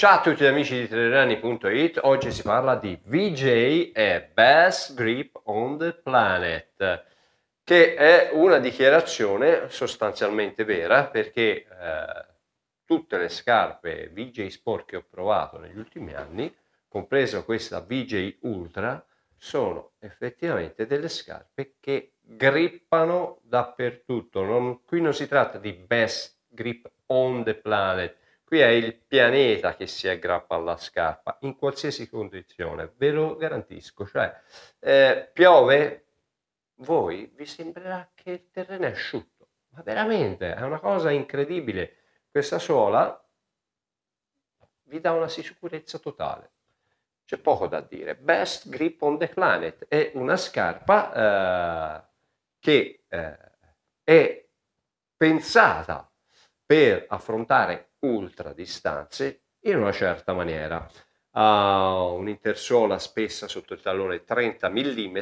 Ciao a tutti amici di Telerani.it, oggi si parla di VJ e Best Grip on the Planet, che è una dichiarazione sostanzialmente vera perché eh, tutte le scarpe VJ Sport che ho provato negli ultimi anni, compreso questa VJ Ultra, sono effettivamente delle scarpe che grippano dappertutto. Non, qui non si tratta di Best Grip on the Planet, Qui è il pianeta che si aggrappa alla scarpa in qualsiasi condizione, ve lo garantisco. Cioè, eh, piove, voi vi sembrerà che il terreno è asciutto, ma veramente è una cosa incredibile. Questa suola vi dà una sicurezza totale. C'è poco da dire. Best grip on the planet è una scarpa eh, che eh, è pensata per affrontare ultra distanze in una certa maniera. Ha un'intersuola spessa sotto il tallone 30 mm,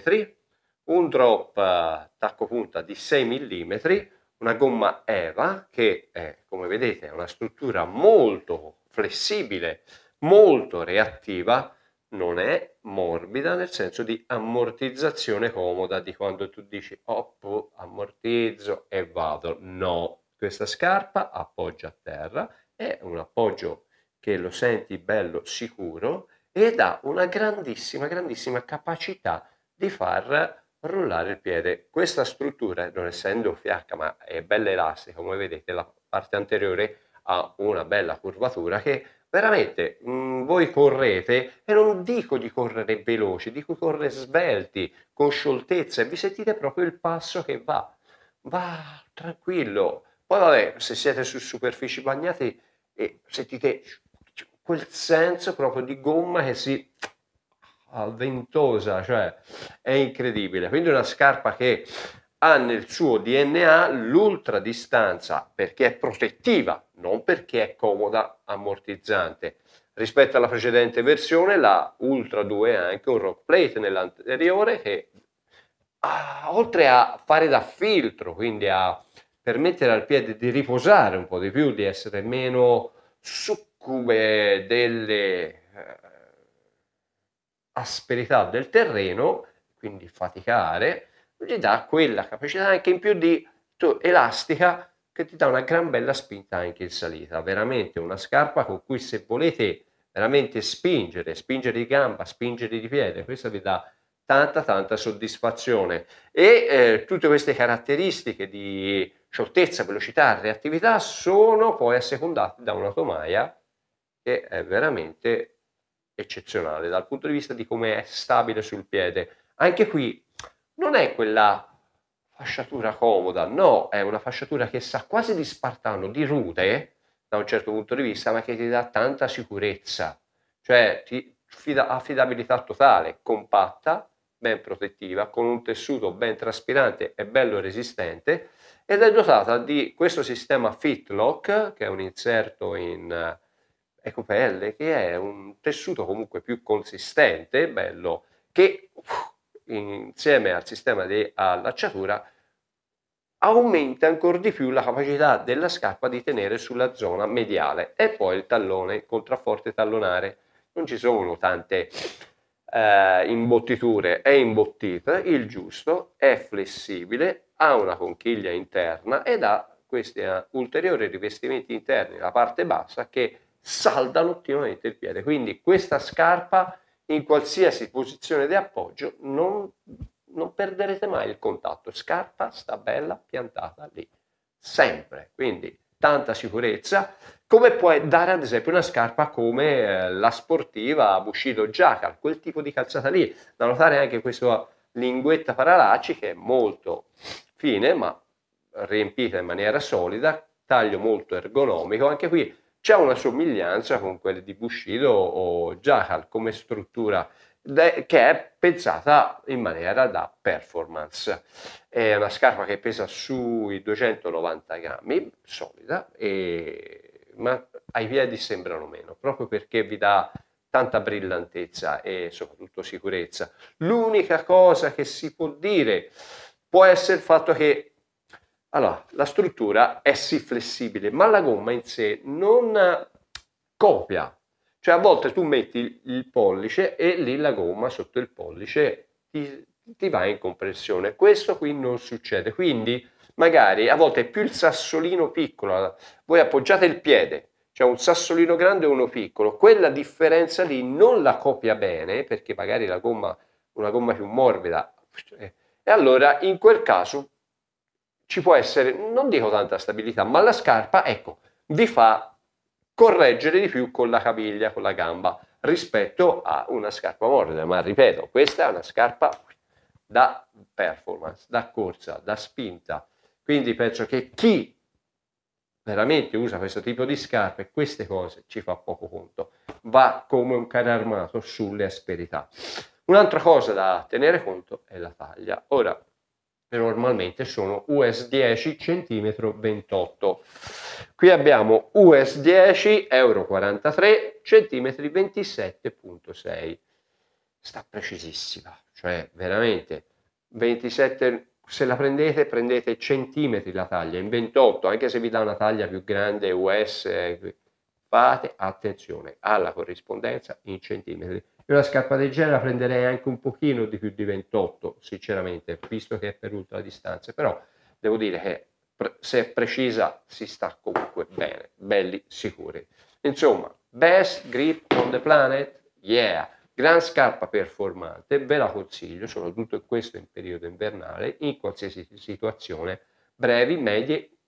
un drop eh, tacco punta di 6 mm, una gomma EVA che è, come vedete è una struttura molto flessibile, molto reattiva, non è morbida nel senso di ammortizzazione comoda di quando tu dici oh, ammortizzo e vado. No, questa scarpa appoggia a terra è un appoggio che lo senti bello sicuro ed ha una grandissima, grandissima capacità di far rullare il piede. Questa struttura, non essendo fiacca ma è bella elastica, come vedete la parte anteriore ha una bella curvatura che veramente mh, mm, voi correte e non dico di correre veloci, dico di correre svelti, con scioltezza e vi sentite proprio il passo che va, va tranquillo. Poi vabbè, se siete su superfici bagnate e sentite quel senso proprio di gomma che si avventosa, cioè è incredibile. Quindi una scarpa che ha nel suo DNA l'ultra distanza perché è protettiva, non perché è comoda, ammortizzante. Rispetto alla precedente versione, la Ultra 2 ha anche un rock plate nell'anteriore che ah, oltre a fare da filtro, quindi a permettere al piede di riposare un po' di più, di essere meno succube delle eh, asperità del terreno, quindi faticare, gli dà quella capacità anche in più di elastica che ti dà una gran bella spinta anche in salita, veramente una scarpa con cui se volete veramente spingere, spingere di gamba, spingere di piede, questa vi dà tanta tanta soddisfazione e eh, tutte queste caratteristiche di scioltezza, velocità, reattività sono poi assecondate da una tomaia che è veramente eccezionale dal punto di vista di come è stabile sul piede. Anche qui non è quella fasciatura comoda, no, è una fasciatura che sa quasi di spartano, di rude eh, da un certo punto di vista, ma che ti dà tanta sicurezza, cioè ti, affidabilità totale, compatta, ben protettiva, con un tessuto ben traspirante e bello resistente ed è dotata di questo sistema Fitlock, che è un inserto in eh, ecopelle, che è un tessuto comunque più consistente, bello, che uh, insieme al sistema di allacciatura aumenta ancora di più la capacità della scarpa di tenere sulla zona mediale e poi il tallone, il contrafforte tallonare. Non ci sono tante eh, imbottiture è imbottita, il giusto è flessibile, ha una conchiglia interna ed ha questi eh, ulteriori rivestimenti interni la parte bassa che saldano ottimamente il piede. Quindi questa scarpa in qualsiasi posizione di appoggio non, non perderete mai il contatto. Scarpa sta bella piantata lì, sempre. Quindi tanta sicurezza, come puoi dare ad esempio una scarpa come eh, la sportiva Bushido Jackal, quel tipo di calzata lì. Da notare anche questa linguetta paralacci che è molto fine ma riempita in maniera solida, taglio molto ergonomico, anche qui c'è una somiglianza con quelle di Bushido o Jackal come struttura che è pensata in maniera da performance. È una scarpa che pesa sui 290 grammi, solida, e... ma ai piedi sembrano meno, proprio perché vi dà tanta brillantezza e soprattutto sicurezza. L'unica cosa che si può dire può essere il fatto che allora, la struttura è sì flessibile, ma la gomma in sé non copia cioè a volte tu metti il pollice e lì la gomma sotto il pollice ti, ti va in compressione. Questo qui non succede. Quindi magari a volte più il sassolino piccolo, voi appoggiate il piede, c'è cioè un sassolino grande e uno piccolo, quella differenza lì non la copia bene perché magari la gomma, una gomma più morbida, eh. e allora in quel caso ci può essere, non dico tanta stabilità, ma la scarpa, ecco, vi fa correggere di più con la caviglia, con la gamba, rispetto a una scarpa morbida. Ma ripeto, questa è una scarpa da performance, da corsa, da spinta. Quindi penso che chi veramente usa questo tipo di scarpe, queste cose ci fa poco conto. Va come un cane armato sulle asperità. Un'altra cosa da tenere conto è la taglia. Ora, normalmente sono US 10 cm 28 qui abbiamo US 10 euro 43 cm 27.6 sta precisissima cioè veramente 27 se la prendete prendete centimetri la taglia in 28 anche se vi dà una taglia più grande US eh, fate attenzione alla corrispondenza in centimetri io una scarpa del genere la prenderei anche un pochino di più di 28, sinceramente, visto che è per ultra distanza però devo dire che se è precisa si sta comunque bene, belli sicuri. Insomma, best grip on the planet, yeah! Gran scarpa performante, ve la consiglio, soprattutto questo in periodo invernale, in qualsiasi situazione, brevi, medie,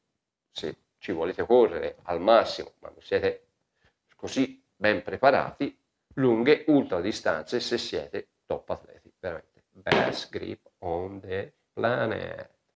se ci volete correre al massimo, ma non siete così ben preparati, lunghe ultra distanze se siete top atleti. Veramente, best grip on the planet.